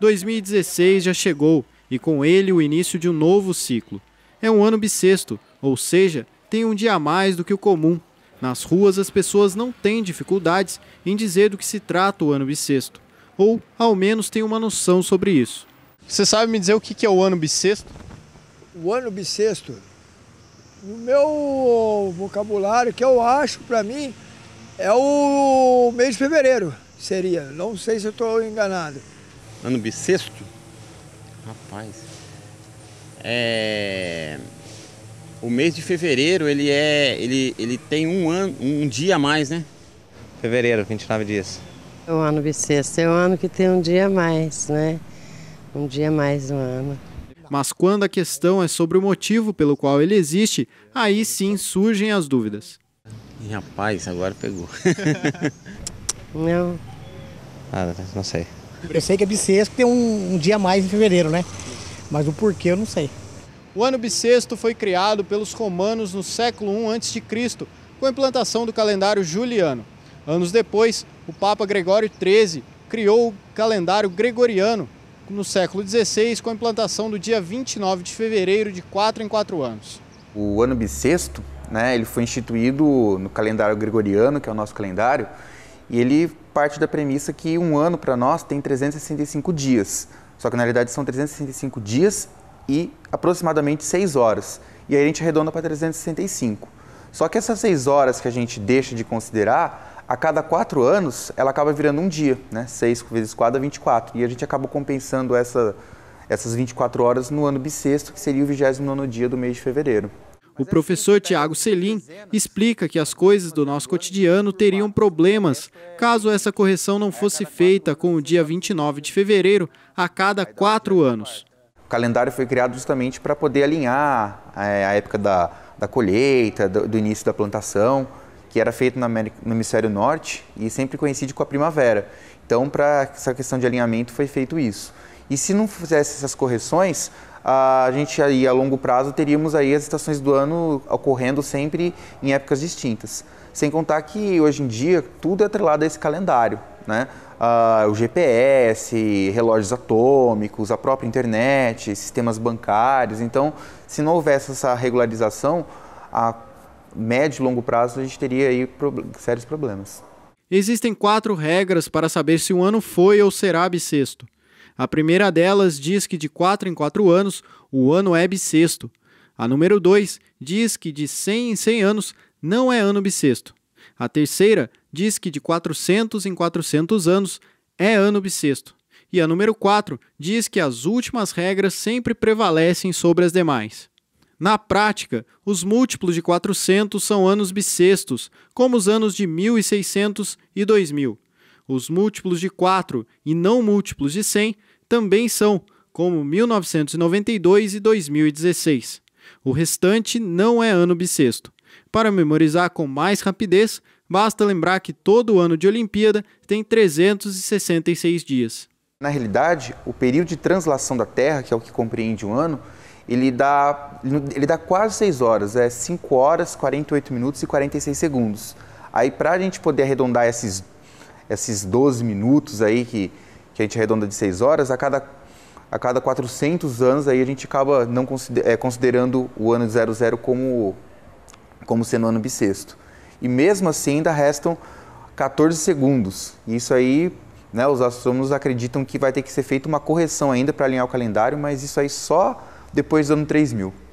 2016 já chegou e com ele o início de um novo ciclo. É um ano bissexto, ou seja, tem um dia a mais do que o comum. Nas ruas as pessoas não têm dificuldades em dizer do que se trata o ano bissexto, ou ao menos têm uma noção sobre isso. Você sabe me dizer o que é o ano bissexto? O ano bissexto, no meu vocabulário, que eu acho para mim, é o mês de fevereiro, seria. Não sei se eu estou enganado ano bissexto, rapaz, é, o mês de fevereiro ele é ele, ele tem um ano um dia a mais, né? Fevereiro, 29 dias. O é ano bissexto é o ano que tem um dia a mais, né? Um dia a mais no ano. Mas quando a questão é sobre o motivo pelo qual ele existe, aí sim surgem as dúvidas. Rapaz, agora pegou. não. Ah, não sei. Eu sei que é bissexto, tem um, um dia a mais em fevereiro, né? Mas o porquê eu não sei. O ano bissexto foi criado pelos romanos no século I a.C., com a implantação do calendário juliano. Anos depois, o Papa Gregório XIII criou o calendário gregoriano no século XVI, com a implantação do dia 29 de fevereiro de 4 em 4 anos. O ano bissexto né, ele foi instituído no calendário gregoriano, que é o nosso calendário, e ele parte da premissa que um ano para nós tem 365 dias. Só que na realidade são 365 dias e aproximadamente 6 horas. E aí a gente arredonda para 365. Só que essas 6 horas que a gente deixa de considerar, a cada 4 anos ela acaba virando um dia, né? 6 vezes 4 dá 24. E a gente acaba compensando essa, essas 24 horas no ano bissexto, que seria o 29 dia do mês de fevereiro. O professor Tiago Selim explica que as coisas do nosso cotidiano teriam problemas caso essa correção não fosse feita com o dia 29 de fevereiro a cada quatro anos. O calendário foi criado justamente para poder alinhar eh, a época da, da colheita, do, do, início da plantação, que era feito no hemisfério norte e sempre coincide com a primavera. Então, para essa questão de alinhamento, foi feito isso. E se não fizesse essas correções, a gente aí a longo prazo teríamos aí as estações do ano ocorrendo sempre em épocas distintas. Sem contar que hoje em dia tudo é atrelado a esse calendário, né? Ah, o GPS, relógios atômicos, a própria internet, sistemas bancários. Então, se não houvesse essa regularização, a médio e longo prazo a gente teria aí sérios problemas. Existem quatro regras para saber se um ano foi ou será bissexto. A primeira delas diz que de 4 em 4 anos o ano é bissexto. A número 2 diz que de 100 em 100 anos não é ano bissexto. A terceira diz que de 400 em 400 anos é ano bissexto. E a número 4 diz que as últimas regras sempre prevalecem sobre as demais. Na prática, os múltiplos de 400 são anos bissextos, como os anos de 1600 e 2000. Os múltiplos de 4 e não múltiplos de 100 também são, como 1992 e 2016. O restante não é ano bissexto. Para memorizar com mais rapidez, basta lembrar que todo ano de Olimpíada tem 366 dias. Na realidade, o período de translação da Terra, que é o que compreende um ano, ele dá, ele dá quase 6 horas, é 5 horas, 48 minutos e 46 segundos. Aí, para a gente poder arredondar esses, esses 12 minutos aí que que a gente arredonda de 6 horas, a cada, a cada 400 anos aí a gente acaba não consider, é, considerando o ano 00 como, como sendo ano bissexto. E mesmo assim ainda restam 14 segundos. Isso aí, né, os astrônomos acreditam que vai ter que ser feita uma correção ainda para alinhar o calendário, mas isso aí só depois do ano 3000.